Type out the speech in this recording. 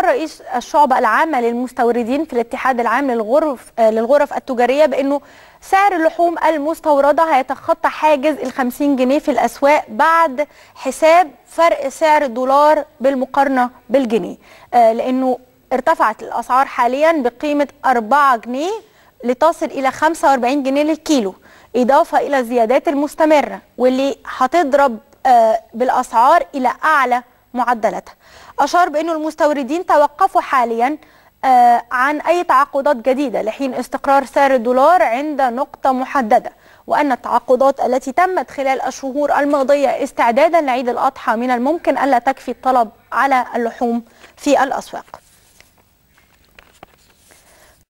قال رئيس الشعبة العامة للمستوردين في الاتحاد العام للغرف للغرف التجارية بأنه سعر اللحوم المستوردة هيتخطى حاجز ال 50 جنيه في الأسواق بعد حساب فرق سعر الدولار بالمقارنة بالجنيه آه، لأنه ارتفعت الأسعار حاليا بقيمة 4 جنيه لتصل إلى 45 جنيه للكيلو إضافة إلى الزيادات المستمرة واللي هتضرب آه، بالأسعار إلى أعلى معدلاتها أشار بأن المستوردين توقفوا حاليا آه، عن أي تعاقدات جديدة لحين استقرار سعر الدولار عند نقطة محددة وأن التعاقدات التي تمت خلال الشهور الماضية استعدادا لعيد الأضحى من الممكن ألا تكفي الطلب على اللحوم في الأسواق